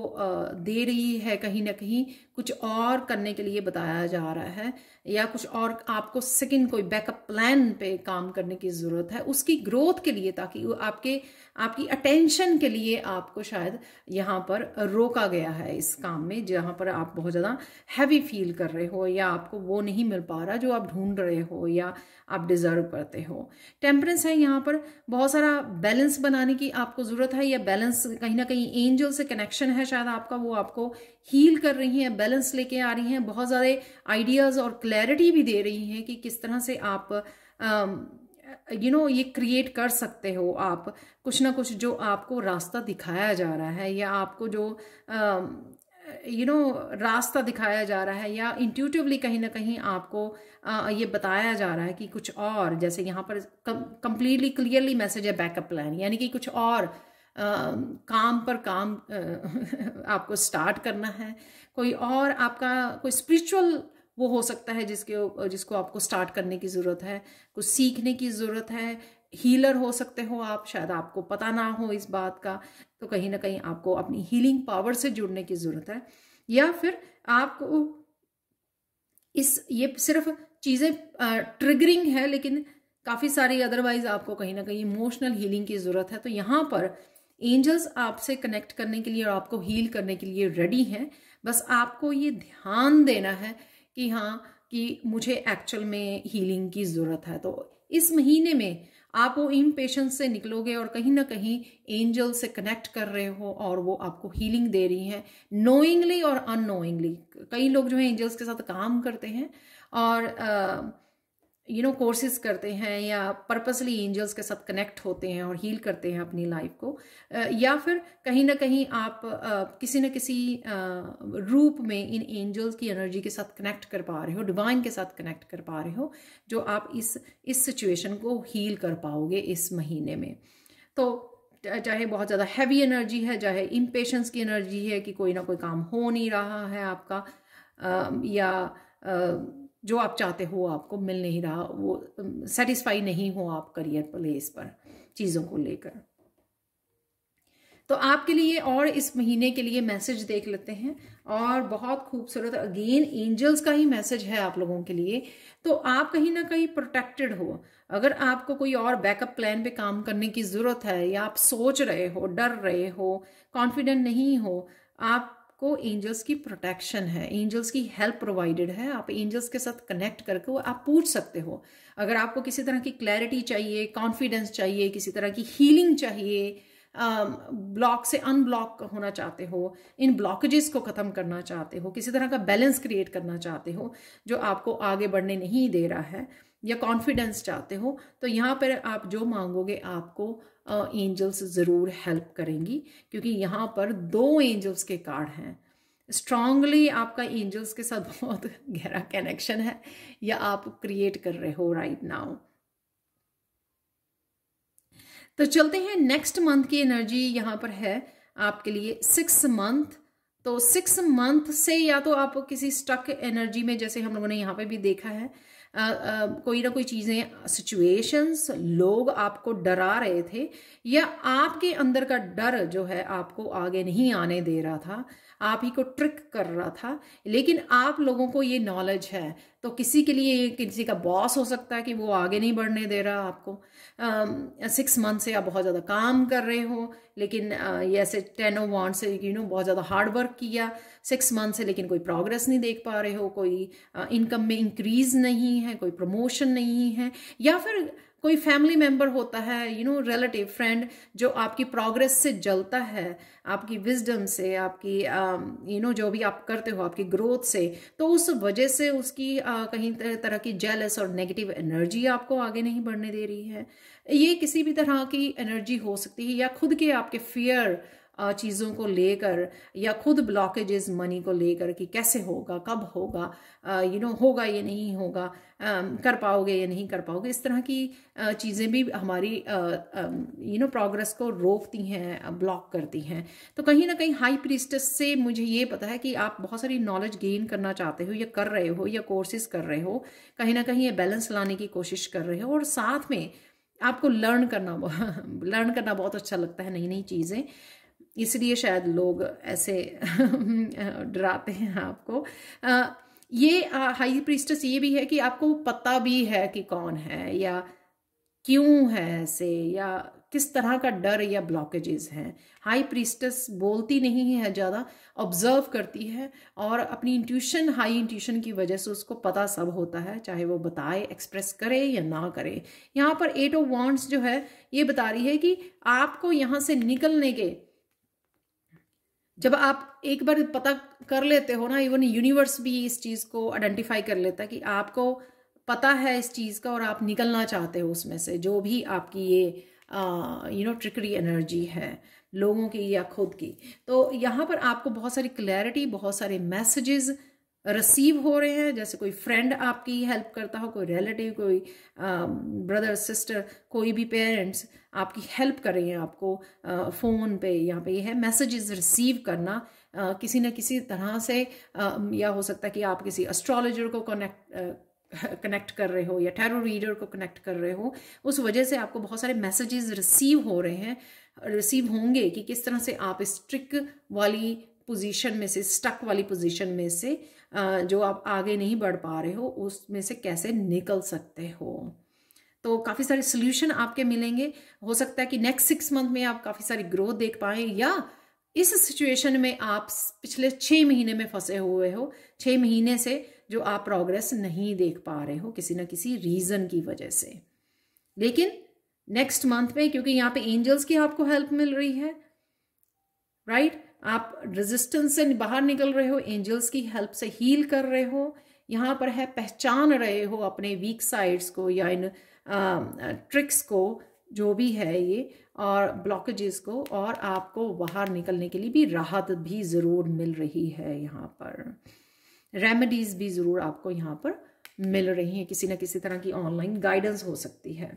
दे रही है कहीं ना कहीं कुछ और करने के लिए बताया जा रहा है या कुछ और आपको सेकंड कोई बैकअप प्लान पे काम करने की ज़रूरत है उसकी ग्रोथ के लिए ताकि आपके आपकी अटेंशन के लिए आपको शायद यहाँ पर रोका गया है इस काम में जहाँ पर आप बहुत ज़्यादा हैवी फील कर रहे हो या आपको वो नहीं मिल पा रहा जो आप ढूंढ रहे हो या आप डिज़र्व करते हो टेम्परेंस है यहाँ पर बहुत सारा बैलेंस बनाने की आपको ज़रूरत है या बैलेंस कहीं ना कहीं एंजल से कनेक्शन है शायद आपका वो आपको हील कर रही हैं बैलेंस लेके आ रही हैं बहुत ज़्यादा आइडियाज़ और क्लैरिटी भी दे रही हैं कि किस तरह से आप you um, you know know, ये क्रिएट कर सकते हो आप कुछ ना कुछ जो आपको रास्ता दिखाया जा रहा है या आपको जो यू um, नो रास्ता दिखाया जा रहा है या इंट्यूटिवली कहीं ना कहीं आपको आ, uh, ये बताया जा रहा है कि कुछ और जैसे यहाँ पर कम्प्लीटली क्लियरली मैसेज है बैकअप प्लान यानी कि कुछ और काम पर काम आपको स्टार्ट करना है कोई और आपका कोई स्पिरिचुअल वो हो सकता है जिसके जिसको आपको स्टार्ट करने की ज़रूरत है कुछ सीखने की ज़रूरत है हीलर हो सकते हो आप शायद आपको पता ना हो इस बात का तो कहीं ना कहीं आपको अपनी हीलिंग पावर से जुड़ने की ज़रूरत है या फिर आपको इस ये सिर्फ चीज़ें ट्रिगरिंग है लेकिन काफ़ी सारी अदरवाइज आपको कहीं ना कहीं इमोशनल हीलिंग की ज़रूरत है तो यहाँ पर एंजल्स आपसे कनेक्ट करने के लिए और आपको हील करने के लिए रेडी हैं बस आपको ये ध्यान देना है कि हाँ कि मुझे एक्चुअल में हीलिंग की ज़रूरत है तो इस महीने में आप वो इम्पेशेंस से निकलोगे और कहीं ना कहीं एंजल से कनेक्ट कर रहे हो और वो आपको हीलिंग दे रही हैं नोइंगली और अननोइंगली कई लोग जो हैं एंजल्स के साथ काम करते हैं और आ, यू नो कोर्सेज करते हैं या पर्पसली एंजल्स के साथ कनेक्ट होते हैं और हील करते हैं अपनी लाइफ को या फिर कहीं ना कहीं आप किसी न किसी रूप में इन एंजल्स की एनर्जी के साथ कनेक्ट कर पा रहे हो डिवाइन के साथ कनेक्ट कर पा रहे हो जो आप इस इस सिचुएशन को हील कर पाओगे इस महीने में तो चाहे बहुत ज़्यादा हैवी एनर्जी है चाहे इम्पेशंस की एनर्जी है कि कोई ना कोई काम हो नहीं रहा है आपका या जो आप चाहते हो आपको मिल नहीं रहा वो सेटिस्फाई नहीं हो आप करियर प्लेस पर चीज़ों को लेकर तो आपके लिए और इस महीने के लिए मैसेज देख लेते हैं और बहुत खूबसूरत अगेन एंजल्स का ही मैसेज है आप लोगों के लिए तो आप कहीं ना कहीं प्रोटेक्टेड हो अगर आपको कोई और बैकअप प्लान पे काम करने की ज़रूरत है या आप सोच रहे हो डर रहे हो कॉन्फिडेंट नहीं हो आप आपको एंजल्स की प्रोटेक्शन है एंजल्स की हेल्प प्रोवाइडेड है आप एंजल्स के साथ कनेक्ट करके वो आप पूछ सकते हो अगर आपको किसी तरह की क्लैरिटी चाहिए कॉन्फिडेंस चाहिए किसी तरह की हीलिंग चाहिए ब्लॉक से अनब्लॉक होना चाहते हो इन ब्लॉकेजेस को ख़त्म करना चाहते हो किसी तरह का बैलेंस क्रिएट करना चाहते हो जो आपको आगे बढ़ने नहीं दे रहा है या कॉन्फिडेंस चाहते हो तो यहाँ पर आप जो मांगोगे आपको एंजल्स ज़रूर हेल्प करेंगी क्योंकि यहाँ पर दो एंजल्स के कार्ड हैं स्ट्रांगली आपका एंजल्स के साथ बहुत गहरा कनेक्शन है या आप क्रिएट कर रहे हो राइट नाउ तो चलते हैं नेक्स्ट मंथ की एनर्जी यहाँ पर है आपके लिए सिक्स मंथ तो सिक्स मंथ से या तो आप किसी स्टक एनर्जी में जैसे हम लोगों ने यहाँ पे भी देखा है कोई ना कोई चीज़ें सिचुएशंस लोग आपको डरा रहे थे या आपके अंदर का डर जो है आपको आगे नहीं आने दे रहा था आप ही को ट्रिक कर रहा था लेकिन आप लोगों को ये नॉलेज है तो किसी के लिए किसी का बॉस हो सकता है कि वो आगे नहीं बढ़ने दे रहा आपको सिक्स मंथ से आप बहुत ज़्यादा काम कर रहे हो लेकिन ये ऐसे टेन ओ वांट से यू नो बहुत ज़्यादा हार्ड वर्क किया सिक्स मंथ से लेकिन कोई प्रोग्रेस नहीं देख पा रहे हो कोई इनकम में इंक्रीज नहीं है कोई प्रमोशन नहीं है या फिर कोई फैमिली मेंबर होता है यू नो रिलेटिव फ्रेंड जो आपकी प्रोग्रेस से जलता है आपकी विजडम से आपकी you uh, know you know, जो भी आप करते हो आपकी ग्रोथ से तो उस वजह से उसकी uh, कहीं तरह की जेलस और नेगेटिव एनर्जी आपको आगे नहीं बढ़ने दे रही है ये किसी भी तरह की एनर्जी हो सकती है या खुद के आपके फियर चीज़ों को लेकर या खुद ब्लॉकेजेस मनी को लेकर कि कैसे होगा कब होगा यू नो होगा या नहीं होगा कर पाओगे या नहीं कर पाओगे इस तरह की चीज़ें भी हमारी यू नो प्रोग्रेस को रोकती हैं ब्लॉक करती हैं तो कहीं ना कहीं हाई प्रिस्टस से मुझे ये पता है कि आप बहुत सारी नॉलेज गेन करना चाहते हो या कर रहे हो या कोर्सेज कर रहे हो कहीं ना कहीं ये बैलेंस लाने की कोशिश कर रहे हो और साथ में आपको लर्न करना लर्न करना बहुत अच्छा लगता है नई नई चीज़ें इसलिए शायद लोग ऐसे डराते हैं आपको ये हाई प्रिस्टस ये भी है कि आपको पता भी है कि कौन है या क्यों है ऐसे या किस तरह का डर या ब्लॉकेजेस हैं हाई प्रिस्टस बोलती नहीं है ज़्यादा ऑब्जर्व करती है और अपनी इंट्यूशन हाई इंट्यूशन की वजह से उसको पता सब होता है चाहे वो बताए एक्सप्रेस करे या ना करे यहाँ पर एट ऑफ वांट्स जो है ये बता रही है कि आपको यहाँ से निकलने के जब आप एक बार पता कर लेते हो ना इवन यूनिवर्स भी इस चीज़ को आइडेंटिफाई कर लेता है कि आपको पता है इस चीज़ का और आप निकलना चाहते हो उसमें से जो भी आपकी ये यू नो ट्रिकरी एनर्जी है लोगों की या खुद की तो यहाँ पर आपको बहुत सारी क्लैरिटी बहुत सारे मैसेजेस रिसीव हो रहे हैं जैसे कोई फ्रेंड आपकी हेल्प करता हो कोई रिलेटिव कोई ब्रदर um, सिस्टर कोई भी पेरेंट्स आपकी हेल्प कर रहे हैं आपको फ़ोन uh, पे यहाँ पे ये है मैसेजेस रिसीव करना आ, uh, किसी न किसी तरह से आ, um, या हो सकता है कि आप किसी एस्ट्रोलॉजर को कनेक्ट कनेक्ट uh, कर रहे हो या टैरो रीडर को कनेक्ट कर रहे हो उस वजह से आपको बहुत सारे मैसेजेस रिसीव हो रहे हैं रिसीव होंगे कि किस तरह से आप इस ट्रिक वाली पोजीशन में से स्टक वाली पोजीशन में से जो आप आगे नहीं बढ़ पा रहे हो उसमें से कैसे निकल सकते हो तो काफ़ी सारे सोल्यूशन आपके मिलेंगे हो सकता है कि नेक्स्ट सिक्स मंथ में आप काफ़ी सारी ग्रोथ देख पाए या इस सिचुएशन में आप पिछले छः महीने में फंसे हुए हो छः महीने से जो आप प्रोग्रेस नहीं देख पा रहे हो किसी ना किसी रीज़न की वजह से लेकिन नेक्स्ट मंथ में क्योंकि यहाँ पे एंजल्स की आपको हेल्प मिल रही है राइट right? आप रेजिस्टेंस से बाहर निकल रहे हो एंजल्स की हेल्प से हील कर रहे हो यहाँ पर है पहचान रहे हो अपने वीक साइड्स को या इन ट्रिक्स को जो भी है ये और ब्लॉकेजेस को और आपको बाहर निकलने के लिए भी राहत भी ज़रूर मिल रही है यहाँ पर रेमेडीज़ भी ज़रूर आपको यहाँ पर मिल रही है किसी ना किसी तरह की ऑनलाइन गाइडेंस हो सकती है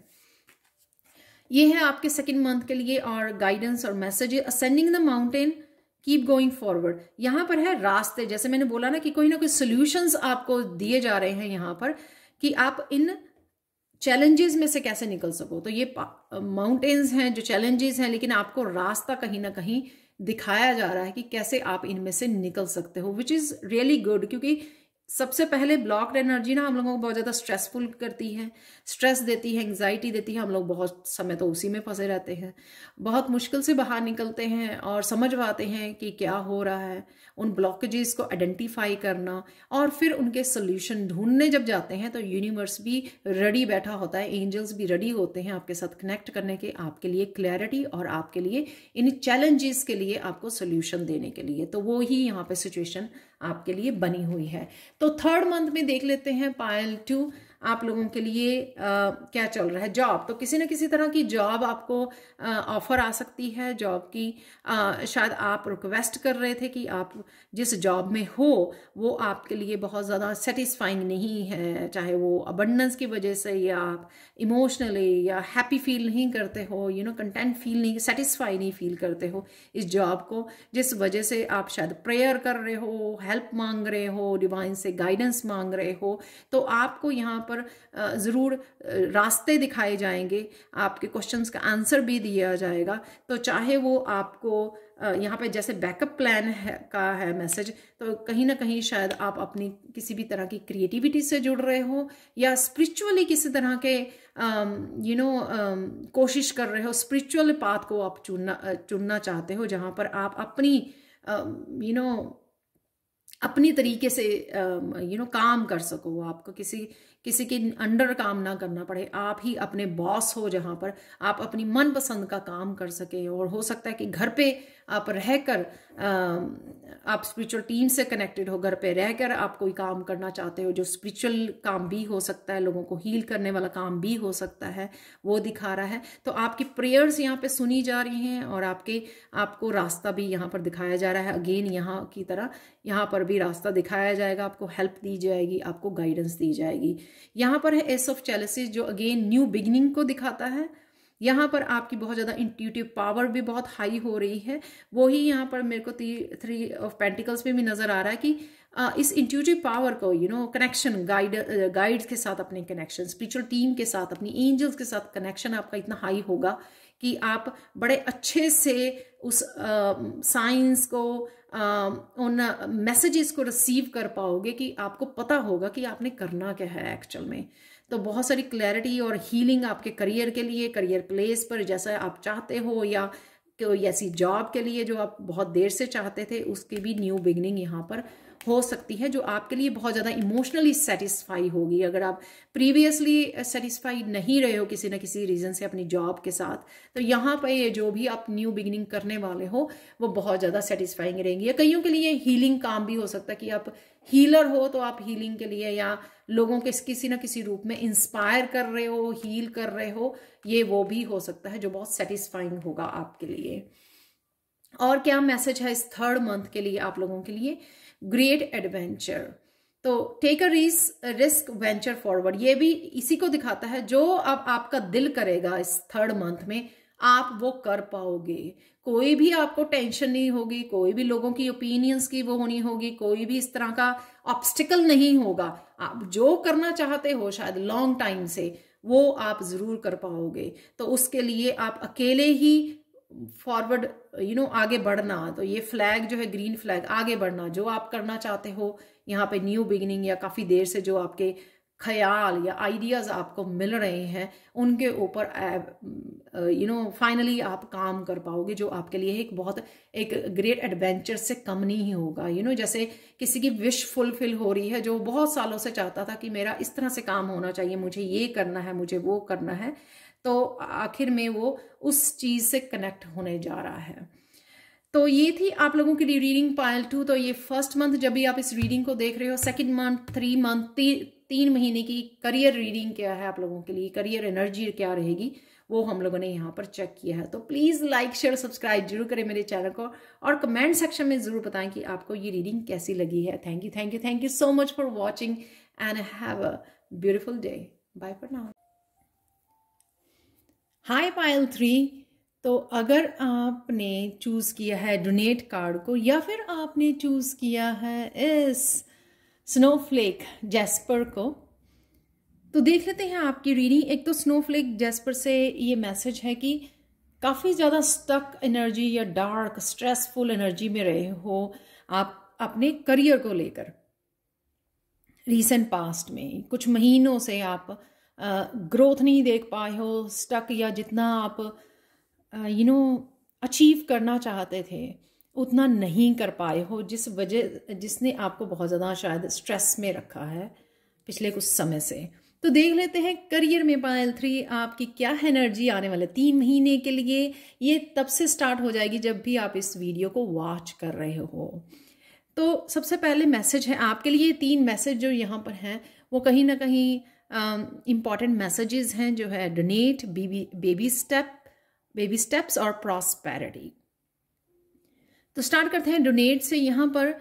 ये है आपके सेकेंड मंथ के लिए और गाइडेंस और message ascending the mountain keep going forward यहां पर है रास्ते जैसे मैंने बोला ना कि कोई ना कोई सोल्यूशंस आपको दिए जा रहे हैं यहां पर कि आप इन चैलेंजेस में से कैसे निकल सको तो ये माउंटेन्स हैं जो चैलेंजेस हैं लेकिन आपको रास्ता कहीं ना कहीं दिखाया जा रहा है कि कैसे आप इनमें से निकल सकते हो विच इज़ रियली गुड क्योंकि सबसे पहले ब्लॉक्ड एनर्जी ना हम लोगों को बहुत ज़्यादा स्ट्रेसफुल करती है स्ट्रेस देती है एंग्जाइटी देती है हम लोग बहुत समय तो उसी में फंसे रहते हैं बहुत मुश्किल से बाहर निकलते हैं और समझ पाते हैं कि क्या हो रहा है उन ब्लॉकेजेस को आइडेंटिफाई करना और फिर उनके सोल्यूशन ढूंढने जब जाते हैं तो यूनिवर्स भी रेडी बैठा होता है एंजल्स भी रेडी होते हैं आपके साथ कनेक्ट करने के आपके लिए क्लैरिटी और आपके लिए इन चैलेंजेस के लिए आपको सोल्यूशन देने के लिए तो वो ही यहाँ पर सिचुएशन आपके लिए बनी हुई है तो थर्ड मंथ में देख लेते हैं पायल टू आप लोगों के लिए आ, क्या चल रहा है जॉब तो किसी न किसी तरह की जॉब आपको ऑफर आ सकती है जॉब की आ, शायद आप रिक्वेस्ट कर रहे थे कि आप जिस जॉब में हो वो आपके लिए बहुत ज़्यादा सेटिस्फाइंग नहीं है चाहे वो अबंडेंस की वजह से या आप इमोशनली या हैप्पी फील नहीं करते हो यू नो कंटेंट फील नहीं सेटिस्फाई नहीं फील करते हो इस जॉब को जिस वजह से आप शायद प्रेयर कर रहे हो हेल्प मांग रहे हो डिवाइन से गाइडेंस मांग रहे हो तो आपको यहाँ पर ज़रूर रास्ते दिखाए जाएंगे आपके क्वेश्चंस का आंसर भी दिया जाएगा तो चाहे वो आपको यहाँ पे जैसे बैकअप प्लान है का है मैसेज तो कहीं ना कहीं शायद आप अपनी किसी भी तरह की क्रिएटिविटी से जुड़ रहे हो या स्पिरिचुअली किसी तरह के यू नो कोशिश कर रहे हो स्पिरिचुअल पाथ को आप चुनना चुनना चाहते हो जहाँ पर आप अपनी यू नो अपनी तरीके से यू नो काम कर सको आपको किसी किसी के अंडर काम ना करना पड़े आप ही अपने बॉस हो जहाँ पर आप अपनी मनपसंद का काम कर सकें और हो सकता है कि घर पे आप रहकर आप स्पिरिचुअल टीम से कनेक्टेड हो घर पे रहकर आप कोई काम करना चाहते हो जो स्पिरिचुअल काम भी हो सकता है लोगों को हील करने वाला काम भी हो सकता है वो दिखा रहा है तो आपकी प्रेयर्स यहाँ पे सुनी जा रही हैं और आपके आपको रास्ता भी यहाँ पर दिखाया जा रहा है अगेन यहाँ की तरह यहाँ पर भी रास्ता दिखाया जाएगा आपको हेल्प दी जाएगी आपको गाइडेंस दी जाएगी यहाँ पर है एस ऑफ चैलेसिस जो अगेन न्यू बिगनिंग को दिखाता है यहाँ पर आपकी बहुत ज़्यादा इंट्यूटिव पावर भी बहुत हाई हो रही है वही यहाँ पर मेरे को थ्री ऑफ पेंटिकल्स में भी नज़र आ रहा है कि आ, इस इंट्यूटिव पावर को you know connection guide guides के साथ अपने कनेक्शन स्पिरिचुअल टीम के साथ अपनी एंजल्स के साथ कनेक्शन आपका इतना हाई होगा कि आप बड़े अच्छे से उस साइंस को उन मैसेजेस को रिसीव कर पाओगे कि आपको पता होगा कि आपने करना क्या है एक्चुअल में तो बहुत सारी क्लैरिटी और हीलिंग आपके करियर के लिए करियर प्लेस पर जैसा आप चाहते हो या ऐसी जॉब के लिए जो आप बहुत देर से चाहते थे उसकी भी न्यू बिगनिंग यहाँ पर हो सकती है जो आपके लिए बहुत ज़्यादा इमोशनली सेटिस्फाई होगी अगर आप प्रीवियसली सेटिस्फाई नहीं रहे हो किसी ना किसी रीज़न से अपनी जॉब के साथ तो यहाँ पर ये जो भी आप न्यू बिगिनिंग करने वाले हो वो बहुत ज़्यादा सेटिस्फाइंग रहेंगी या कईयों के लिए हीलिंग काम भी हो सकता है कि आप हीलर हो तो आप हीलिंग के लिए या लोगों के किसी ना किसी रूप में इंस्पायर कर रहे हो हील कर रहे हो ये वो भी हो सकता है जो बहुत सेटिस्फाइंग होगा आपके लिए और क्या मैसेज है इस थर्ड मंथ के लिए आप लोगों के लिए ग्रेट एडवेंचर तो take a ris risk venture forward ये भी इसी को दिखाता है जो अब आपका दिल करेगा इस थर्ड मंथ में आप वो कर पाओगे कोई भी आपको टेंशन नहीं होगी कोई भी लोगों की ओपिनियंस की वो होनी होगी कोई भी इस तरह का ऑब्स्टिकल नहीं होगा आप जो करना चाहते हो शायद लॉन्ग टाइम से वो आप जरूर कर पाओगे तो उसके लिए आप अकेले ही फॉरवर्ड यू नो आगे बढ़ना तो ये फ्लैग जो है ग्रीन फ्लैग आगे बढ़ना जो आप करना चाहते हो यहाँ पे न्यू बिगिनिंग या काफ़ी देर से जो आपके ख्याल या आइडियाज़ आपको मिल रहे हैं उनके ऊपर यू नो फाइनली आप काम कर पाओगे जो आपके लिए एक बहुत एक ग्रेट एडवेंचर से कम नहीं होगा यू you नो know, जैसे किसी की विश फुलफिल हो रही है जो बहुत सालों से चाहता था कि मेरा इस तरह से काम होना चाहिए मुझे ये करना है मुझे वो करना है तो आखिर में वो उस चीज़ से कनेक्ट होने जा रहा है तो ये थी आप लोगों के लिए रीडिंग पायल टू तो ये फर्स्ट मंथ जब भी आप इस रीडिंग को देख रहे हो सेकंड मंथ थ्री मंथ ती, तीन महीने की करियर रीडिंग क्या है आप लोगों के लिए करियर एनर्जी क्या रहेगी वो हम लोगों ने यहाँ पर चेक किया है तो प्लीज़ लाइक शेयर सब्सक्राइब जरूर करें मेरे चैनल को और कमेंट सेक्शन में ज़रूर बताएं कि आपको ये रीडिंग कैसी लगी है thank you thank you thank you so much for watching and have a beautiful day bye for now hi Payal three तो अगर आपने चूज़ किया है डोनेट कार्ड को या फिर आपने चूज़ किया है इस स्नोफ्लेक जेस्पर को तो देख लेते हैं आपकी रीडिंग एक तो स्नोफ्लेक जेस्पर से ये मैसेज है कि काफ़ी ज़्यादा स्टक एनर्जी या डार्क स्ट्रेसफुल एनर्जी में रहे हो आप अपने करियर को लेकर रीसेंट पास्ट में कुछ महीनों से आप ग्रोथ नहीं देख पाए हो स्टक या जितना आप यू नो अचीव करना चाहते थे उतना नहीं कर पाए हो जिस वजह जिसने आपको बहुत ज़्यादा शायद स्ट्रेस में रखा है पिछले कुछ समय से तो देख लेते हैं करियर में पायल थ्री आपकी क्या एनर्जी आने वाले तीन महीने के लिए ये तब से स्टार्ट हो जाएगी जब भी आप इस वीडियो को वॉच कर रहे हो तो सबसे पहले मैसेज है आपके लिए तीन मैसेज जो यहाँ पर हैं वो कहीं ना कहीं इम्पॉर्टेंट um, मैसेजेस हैं जो है donate baby baby step baby steps और प्रॉस्पेरिटी तो स्टार्ट करते हैं डोनेट से यहाँ पर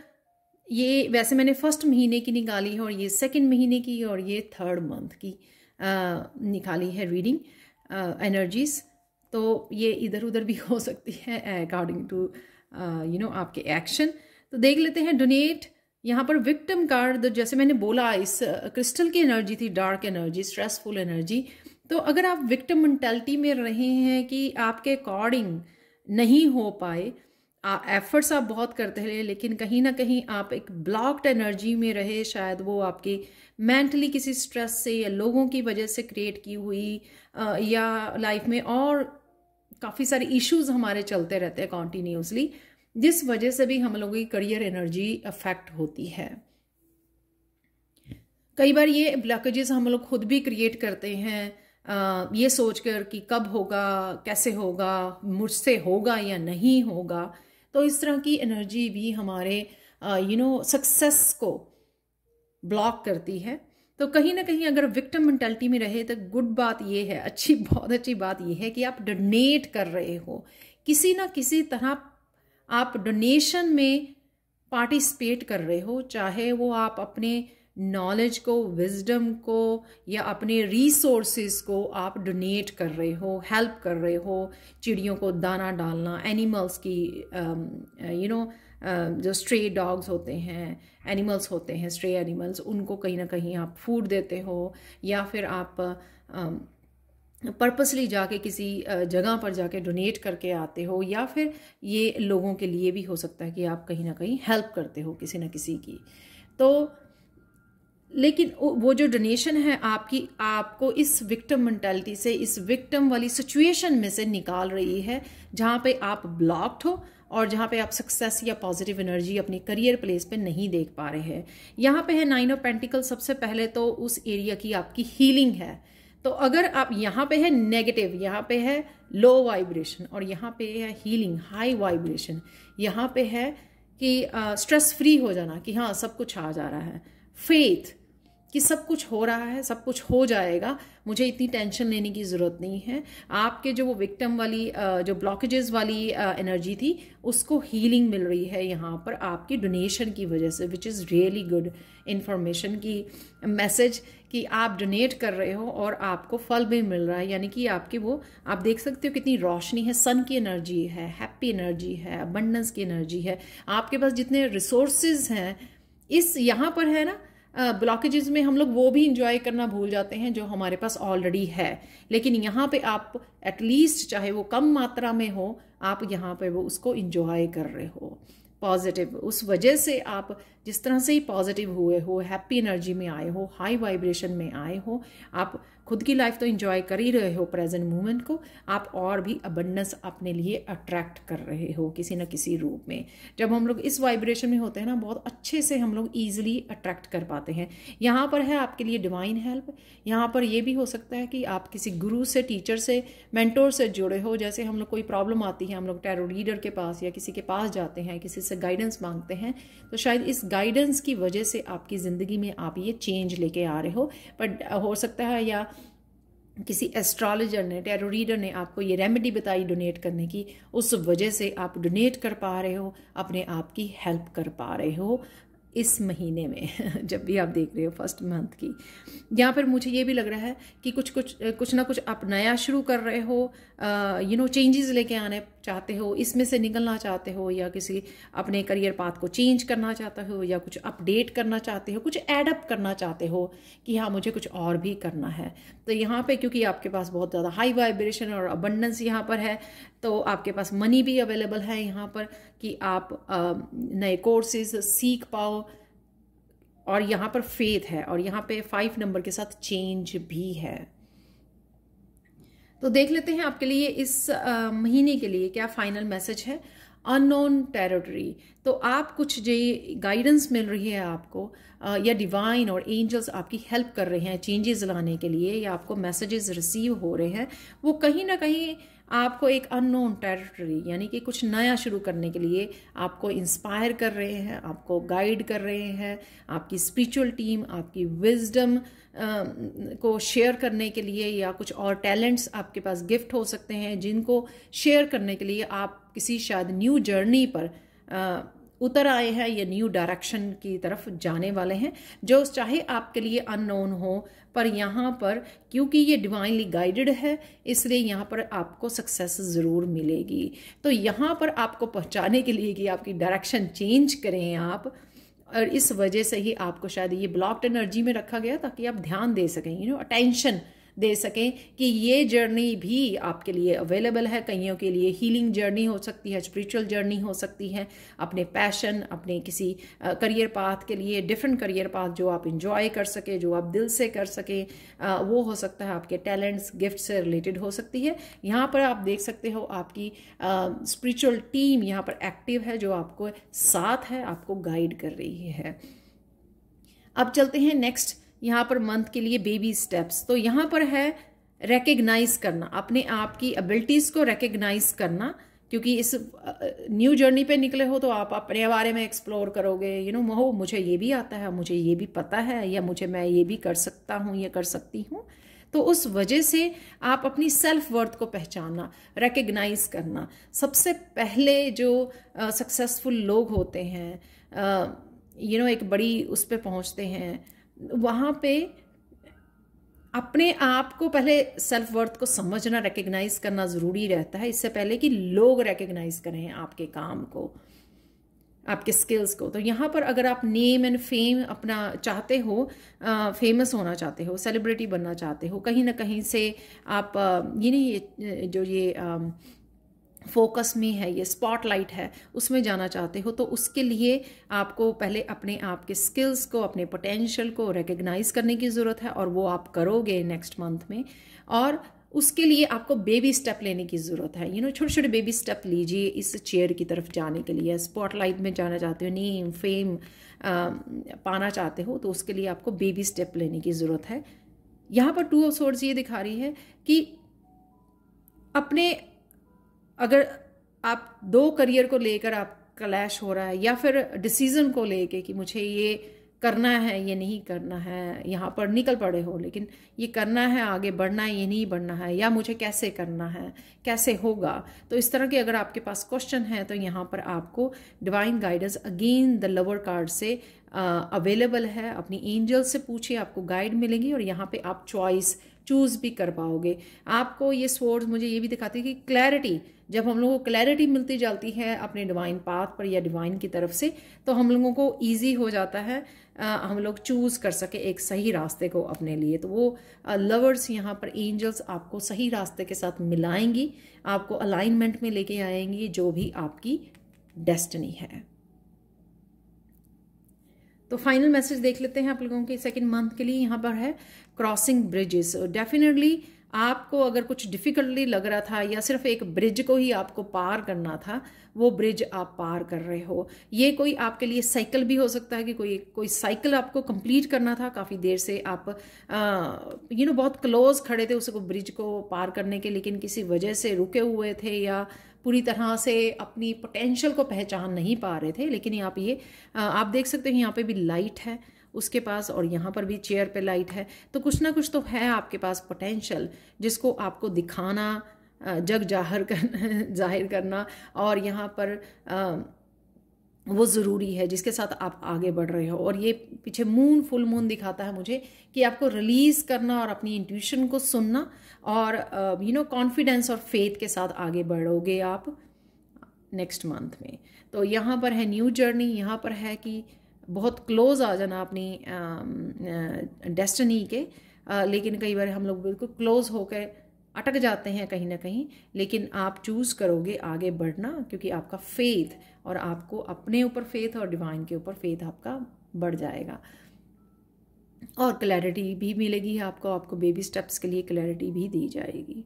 ये वैसे मैंने फर्स्ट महीने की निकाली है और ये सेकेंड महीने की और ये थर्ड मंथ की आ, निकाली है रीडिंग एनर्जीज तो ये इधर उधर भी हो सकती है अकॉर्डिंग टू यू नो आपके एक्शन तो देख लेते हैं डोनेट यहाँ पर विक्टिम कार्ड जैसे मैंने बोला इस क्रिस्टल की एनर्जी थी डार्क एनर्जी स्ट्रेसफुल एनर्जी तो अगर आप विक्टिम मेंटेलिटी में रहे हैं कि आपके अकॉर्डिंग नहीं हो पाए एफर्ट्स आप बहुत करते रहे लेकिन कहीं ना कहीं आप एक ब्लॉक्ड एनर्जी में रहे शायद वो आपकी मेंटली किसी स्ट्रेस से या लोगों की वजह से क्रिएट की हुई या लाइफ में और काफ़ी सारे इश्यूज हमारे चलते रहते हैं कॉन्टीन्यूसली जिस वजह से भी हम लोगों की करियर एनर्जी अफेक्ट होती है कई बार ये ब्लॉकेजेस हम लोग खुद भी क्रिएट करते हैं ये सोचकर कि कब होगा कैसे होगा मुझसे होगा या नहीं होगा तो इस तरह की एनर्जी भी हमारे यू नो सक्सेस को ब्लॉक करती है तो कहीं ना कहीं अगर विक्टिम मेंटेलिटी में रहे तो गुड बात ये है अच्छी बहुत अच्छी बात यह है कि आप डोनेट कर रहे हो किसी ना किसी तरह आप डोनेशन में पार्टिसिपेट कर रहे हो चाहे वो आप अपने नॉलेज को विजडम को या अपने रिसोर्सेज को आप डोनेट कर रहे हो हेल्प कर रहे हो चिड़ियों को दाना डालना एनिमल्स की यू um, नो uh, जो स्ट्रे डॉग्स होते हैं एनिमल्स होते हैं स्ट्रे एनिमल्स उनको कहीं ना कहीं आप फूड देते हो या फिर आप um, पर्पसली जाके किसी जगह पर जाके डोनेट करके आते हो या फिर ये लोगों के लिए भी हो सकता है कि आप कहीं ना कहीं हेल्प करते हो किसी ना किसी की तो लेकिन वो जो डोनेशन है आपकी आपको इस विक्टम मेंटालिटी से इस विक्टम वाली सिचुएशन में से निकाल रही है जहाँ पे आप ब्लॉक्ड हो और जहाँ पे आप सक्सेस या पॉजिटिव एनर्जी अपनी करियर प्लेस पे नहीं देख पा रहे हैं यहाँ पे है नाइन ऑफ पेंटिकल सबसे पहले तो उस एरिया की आपकी हीलिंग है तो अगर आप यहाँ पे है नेगेटिव यहाँ पे है लो वाइब्रेशन और यहाँ पे है हीलिंग हाई वाइब्रेशन यहाँ पे है कि स्ट्रेस uh, फ्री हो जाना कि हाँ सब कुछ आ जा रहा है फेथ कि सब कुछ हो रहा है सब कुछ हो जाएगा मुझे इतनी टेंशन लेने की ज़रूरत नहीं है आपके जो वो विक्टम वाली जो ब्लॉकेजेस वाली एनर्जी थी उसको हीलिंग मिल रही है यहाँ पर आपकी डोनेशन की वजह से which is really good information की मैसेज कि आप डोनेट कर रहे हो और आपको फल भी मिल रहा है यानी कि आपके वो आप देख सकते हो कितनी रोशनी है सन की एनर्जी है हैप्पी एनर्जी है अबंडेंस की एनर्जी है आपके पास जितने रिसोर्सेज हैं इस यहाँ पर है ना ब्लॉकेजेस में हम लोग वो भी इंजॉय करना भूल जाते हैं जो हमारे पास ऑलरेडी है लेकिन यहाँ पे आप एटलीस्ट चाहे वो कम मात्रा में हो आप यहाँ पे वो उसको इंजॉय कर रहे हो पॉजिटिव उस वजह से आप जिस तरह से ही पॉजिटिव हुए हो हैप्पी एनर्जी में आए हो हाई वाइब्रेशन में आए हो आप खुद की लाइफ तो इन्जॉय कर ही रहे हो प्रेजेंट मोमेंट को आप और भी अबंडस अपने लिए अट्रैक्ट कर रहे हो किसी न किसी रूप में जब हम लोग इस वाइब्रेशन में होते हैं ना बहुत अच्छे से हम लोग ईजिली अट्रैक्ट कर पाते हैं यहाँ पर है आपके लिए डिवाइन हेल्प यहाँ पर यह भी हो सकता है कि आप किसी गुरु से टीचर से मैंटोर से जुड़े हो जैसे हम लोग कोई प्रॉब्लम आती है हम लोग टैरो लीडर के पास या किसी के पास जाते हैं किसी से गाइडेंस मांगते हैं तो शायद इस गाइडेंस की वजह से आपकी ज़िंदगी में आप ये चेंज लेके आ रहे हो बट uh, हो सकता है या किसी एस्ट्रोलॉजर ने टेरो रीडर ने आपको ये रेमेडी बताई डोनेट करने की उस वजह से आप डोनेट कर पा रहे हो अपने आप की हेल्प कर पा रहे हो इस महीने में जब भी आप देख रहे हो फर्स्ट मंथ की यहाँ पर मुझे ये भी लग रहा है कि कुछ कुछ कुछ ना कुछ आप नया शुरू कर रहे हो यू नो चेंजेस लेके आने चाहते हो इसमें से निकलना चाहते हो या किसी अपने करियर पाथ को चेंज करना चाहते हो या कुछ अपडेट करना चाहते हो कुछ एडअप करना चाहते हो कि हाँ मुझे कुछ और भी करना है तो यहाँ पे क्योंकि आपके पास बहुत ज़्यादा हाई वाइब्रेशन और अबंडेंस यहाँ पर है तो आपके पास मनी भी अवेलेबल है यहाँ पर कि आप नए कोर्सेज सीख पाओ और यहाँ पर फेथ है और यहाँ पे फाइव नंबर के साथ चेंज भी है तो देख लेते हैं आपके लिए इस महीने के लिए क्या फाइनल मैसेज है अननोन टेरिटरी तो आप कुछ जो गाइडेंस मिल रही है आपको या डिवाइन और एंजल्स आपकी हेल्प कर रहे हैं चेंजेस लाने के लिए या आपको मैसेजेस रिसीव हो रहे हैं वो कहीं ना कहीं आपको एक अननोन टेरिटरी यानी कि कुछ नया शुरू करने के लिए आपको इंस्पायर कर रहे हैं आपको गाइड कर रहे हैं आपकी स्पिरिचुअल टीम आपकी विजडम को शेयर करने के लिए या कुछ और टैलेंट्स आपके पास गिफ्ट हो सकते हैं जिनको शेयर करने के लिए आप किसी शायद न्यू जर्नी पर उतर आए हैं या न्यू डायरेक्शन की तरफ जाने वाले हैं जो चाहे आपके लिए अननोन हो पर यहाँ पर क्योंकि ये डिवाइनली गाइडेड है इसलिए यहाँ पर आपको सक्सेस ज़रूर मिलेगी तो यहाँ पर आपको पहुँचाने के लिए कि आपकी डायरेक्शन चेंज करें आप और इस वजह से ही आपको शायद ये ब्लॉक्ड एनर्जी में रखा गया ताकि आप ध्यान दे सकें यू नो अटेंशन दे सकें कि ये जर्नी भी आपके लिए अवेलेबल है कईयों के लिए हीलिंग जर्नी हो सकती है स्पिरिचुअल जर्नी हो सकती है अपने पैशन अपने किसी करियर पाथ के लिए डिफरेंट करियर पाथ जो आप इंजॉय कर सके जो आप दिल से कर सकें वो हो सकता है आपके टैलेंट्स गिफ्ट से रिलेटेड हो सकती है यहाँ पर आप देख सकते हो आपकी स्पिरिचुअल टीम यहाँ पर एक्टिव है जो आपको साथ है आपको गाइड कर रही है अब चलते हैं नेक्स्ट यहाँ पर मंथ के लिए बेबी स्टेप्स तो यहाँ पर है रेकग्नाइज करना अपने आप की एबिलिटीज़ को रेकग्नाइज करना क्योंकि इस न्यू जर्नी पे निकले हो तो आप अपने बारे में एक्सप्लोर करोगे यू नो मोहो मुझे ये भी आता है मुझे ये भी पता है या मुझे मैं ये भी कर सकता हूँ या कर सकती हूँ तो उस वजह से आप अपनी सेल्फ वर्थ को पहचानना रेकग्नाइज करना सबसे पहले जो सक्सेसफुल लोग होते हैं यू नो एक बड़ी उस पर पहुँचते हैं वहाँ पे अपने आप को पहले सेल्फ वर्थ को समझना रिकग्नाइज करना ज़रूरी रहता है इससे पहले कि लोग रिकग्नाइज करें आपके काम को आपके स्किल्स को तो यहाँ पर अगर आप नेम एंड फेम अपना चाहते हो आ, फेमस होना चाहते हो सेलिब्रिटी बनना चाहते हो कहीं ना कहीं से आप आ, ये नहीं ये जो ये आ, फोकस में है ये स्पॉटलाइट है उसमें जाना चाहते हो तो उसके लिए आपको पहले अपने आप के स्किल्स को अपने पोटेंशियल को रिकग्नाइज करने की ज़रूरत है और वो आप करोगे नेक्स्ट मंथ में और उसके लिए आपको बेबी स्टेप लेने की ज़रूरत है यू नो छोटे छोटे बेबी स्टेप लीजिए इस चेयर की तरफ जाने के लिए स्पॉटलाइट में जाना चाहते हो नेम फेम पाना चाहते हो तो उसके लिए आपको बेबी स्टेप लेने की ज़रूरत है यहाँ पर टू ऑफ सोर्स ये दिखा रही है कि अपने अगर आप दो करियर को लेकर आप क्लैश हो रहा है या फिर डिसीज़न को लेके कि मुझे ये करना है ये नहीं करना है यहाँ पर निकल पड़े हो लेकिन ये करना है आगे बढ़ना है ये नहीं बढ़ना है या मुझे कैसे करना है कैसे होगा तो इस तरह के अगर आपके पास क्वेश्चन है तो यहाँ पर आपको divine guidance again the lover card से अवेलेबल है अपनी एंजल से पूछिए आपको गाइड मिलेगी और यहाँ पे आप चॉइस चूज़ भी कर पाओगे आपको ये सोर्स मुझे ये भी दिखाती है कि क्लैरिटी जब हम लोगों को क्लैरिटी मिलती जाती है अपने डिवाइन पाथ पर या डिवाइन की तरफ से तो हम लोगों को ईजी हो जाता है हम लोग चूज़ कर सके एक सही रास्ते को अपने लिए तो वो लवर्स यहाँ पर एंजल्स आपको सही रास्ते के साथ मिलाएंगी आपको अलाइनमेंट में लेके आएंगी जो भी आपकी डेस्टनी है तो फाइनल मैसेज देख लेते हैं आप लोगों के सेकेंड मंथ के लिए यहाँ पर है क्रॉसिंग ब्रिजेस डेफिनेटली so आपको अगर कुछ डिफ़िकल्टली लग रहा था या सिर्फ एक ब्रिज को ही आपको पार करना था वो ब्रिज आप पार कर रहे हो ये कोई आपके लिए साइकिल भी हो सकता है कि कोई कोई साइकिल आपको कंप्लीट करना था काफ़ी देर से आप यू नो बहुत क्लोज खड़े थे उसको ब्रिज को पार करने के लेकिन किसी वजह से रुके हुए थे या पूरी तरह से अपनी पोटेंशियल को पहचान नहीं पा रहे थे लेकिन आप ये आप देख सकते हो यहाँ पे भी लाइट है उसके पास और यहाँ पर भी चेयर पे लाइट है तो कुछ ना कुछ तो है आपके पास पोटेंशल जिसको आपको दिखाना जग जाहर कर जाहिर करना और यहाँ पर आ, वो ज़रूरी है जिसके साथ आप आगे बढ़ रहे हो और ये पीछे मून फुल मून दिखाता है मुझे कि आपको रिलीज़ करना और अपनी इंट्यूशन को सुनना और यू नो कॉन्फिडेंस और फेथ के साथ आगे बढ़ोगे आप नेक्स्ट मंथ में तो यहाँ पर है न्यू जर्नी यहाँ पर है कि बहुत क्लोज आ जाना अपनी डेस्टनी के आ, लेकिन कई बार हम लोग बिल्कुल क्लोज होकर अटक जाते हैं कहीं ना कहीं लेकिन आप चूज़ करोगे आगे बढ़ना क्योंकि आपका फेथ और आपको अपने ऊपर फेथ और डिवाइन के ऊपर फेथ आपका बढ़ जाएगा और क्लैरिटी भी मिलेगी आपको आपको बेबी स्टेप्स के लिए क्लैरिटी भी दी जाएगी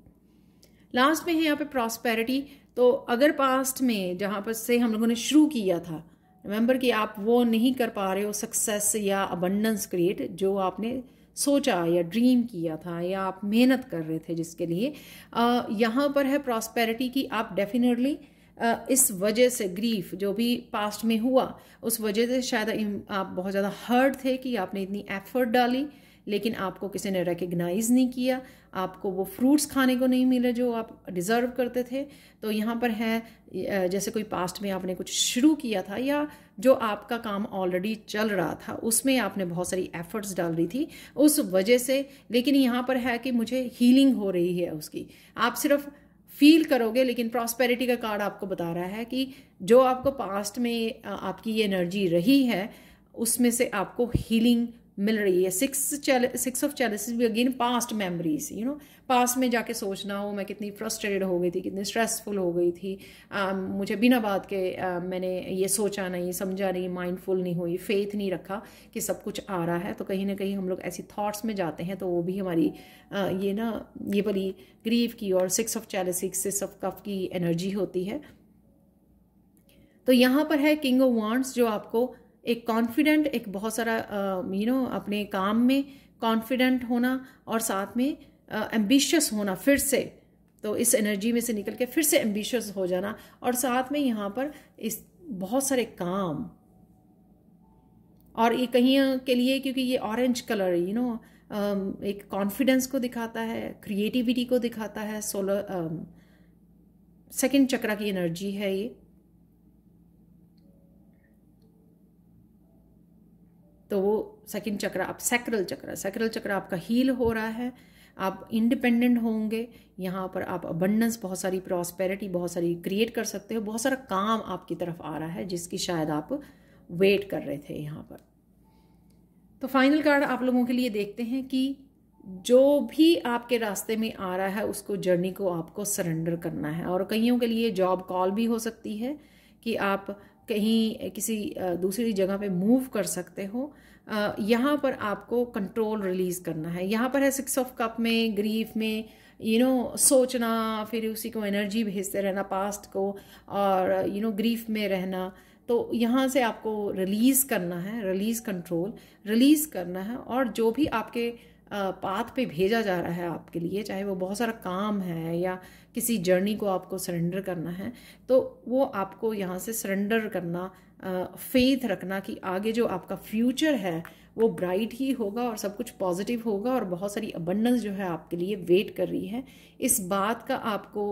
लास्ट में है यहाँ पे प्रॉस्पेरिटी तो अगर पास्ट में जहाँ पर से हम लोगों ने शुरू किया था रिमेंबर कि आप वो नहीं कर पा रहे हो सक्सेस या अबंडेंस क्रिएट जो आपने सोचा या ड्रीम किया था या आप मेहनत कर रहे थे जिसके लिए यहाँ पर है प्रॉस्पेरिटी की आप डेफिनेटली इस वजह से ग्रीफ जो भी पास्ट में हुआ उस वजह से शायद आप बहुत ज़्यादा हर्ट थे कि आपने इतनी एफर्ट डाली लेकिन आपको किसी ने रिकग्नाइज नहीं किया आपको वो फ्रूट्स खाने को नहीं मिले जो आप डिज़र्व करते थे तो यहाँ पर है जैसे कोई पास्ट में आपने कुछ शुरू किया था या जो आपका काम ऑलरेडी चल रहा था उसमें आपने बहुत सारी एफर्ट्स डाल रही थी उस वजह से लेकिन यहाँ पर है कि मुझे हीलिंग हो रही है उसकी आप सिर्फ फील करोगे लेकिन प्रॉस्पेरिटी का कार्ड आपको बता रहा है कि जो आपको पास्ट में आपकी ये एनर्जी रही है उसमें से आपको हीलिंग मिल रही है सिक्स सिक्स ऑफ चैलेंसेस भी again past memories you know past में जाके सोचना हो मैं कितनी फ्रस्ट्रेटेड हो गई थी कितनी स्ट्रेसफुल हो गई थी आ, मुझे बिना बात के आ, मैंने ये सोचा नहीं समझा नहीं माइंडफुल नहीं हुई फेथ नहीं रखा कि सब कुछ आ रहा है तो कहीं ना कहीं हम लोग ऐसी थाट्स में जाते हैं तो वो भी हमारी आ, ये ना ये बड़ी ग्रीफ की और सिक्स ऑफ चैलेसिक्स सिक्स ऑफ कफ की एनर्जी होती है तो यहाँ पर है किंग ऑफ वांट्स जो आपको एक कॉन्फिडेंट एक बहुत सारा यू uh, नो अपने काम में कॉन्फिडेंट होना और साथ में एम्बिशियस uh, होना फिर से तो इस एनर्जी में से निकल के फिर से एम्बिशियस हो जाना और साथ में यहाँ पर इस बहुत सारे काम और ये कहीं uh, के लिए क्योंकि ये ऑरेंज कलर यू नो एक कॉन्फिडेंस को दिखाता है क्रिएटिविटी को दिखाता है सोलर सेकंड चक्रा की एनर्जी है ये तो वो सेकंड चक्र आप सैक्रल चक्र सैक्रल चक्र आपका हील हो रहा है आप इंडिपेंडेंट होंगे यहाँ पर आप अबंडेंस बहुत सारी प्रॉस्पेरिटी बहुत सारी क्रिएट कर सकते हो बहुत सारा काम आपकी तरफ आ रहा है जिसकी शायद आप वेट कर रहे थे यहाँ पर तो फाइनल कार्ड आप लोगों के लिए देखते हैं कि जो भी आपके रास्ते में आ रहा है उसको जर्नी को आपको सरेंडर करना है और कईयों के लिए जॉब कॉल भी हो सकती है कि आप कहीं किसी दूसरी जगह पे मूव कर सकते हो यहाँ पर आपको कंट्रोल रिलीज करना है यहाँ पर है सिक्स ऑफ कप में ग्रीफ में यू you नो know, सोचना फिर उसी को एनर्जी भेजते रहना पास्ट को और you you know know, grief में रहना तो यहाँ से आपको रिलीज़ करना है रिलीज़ कंट्रोल रिलीज़ करना है और जो भी आपके पाथ पे भेजा जा रहा है आपके लिए चाहे वो बहुत सारा काम है या किसी जर्नी को आपको सरेंडर करना है तो वो आपको यहाँ से सरेंडर करना फेथ रखना कि आगे जो आपका फ्यूचर है वो ब्राइट ही होगा और सब कुछ पॉजिटिव होगा और बहुत सारी अबंडेंस जो है आपके लिए वेट कर रही है इस बात का आपको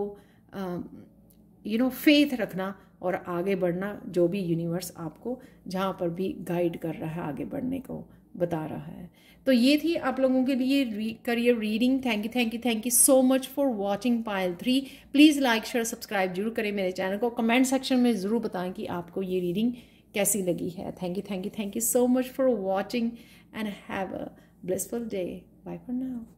यू नो फेथ रखना और आगे बढ़ना जो भी यूनिवर्स आपको जहाँ पर भी गाइड कर रहा है आगे बढ़ने को बता रहा है तो ये थी आप लोगों के लिए career reading thank you thank you thank you so much for watching Payal three please like share subscribe जरूर करें मेरे चैनल को कमेंट सेक्शन में ज़रूर बताएं कि आपको ये रीडिंग कैसी लगी है thank you thank you thank you so much for watching and have a blessful day bye for now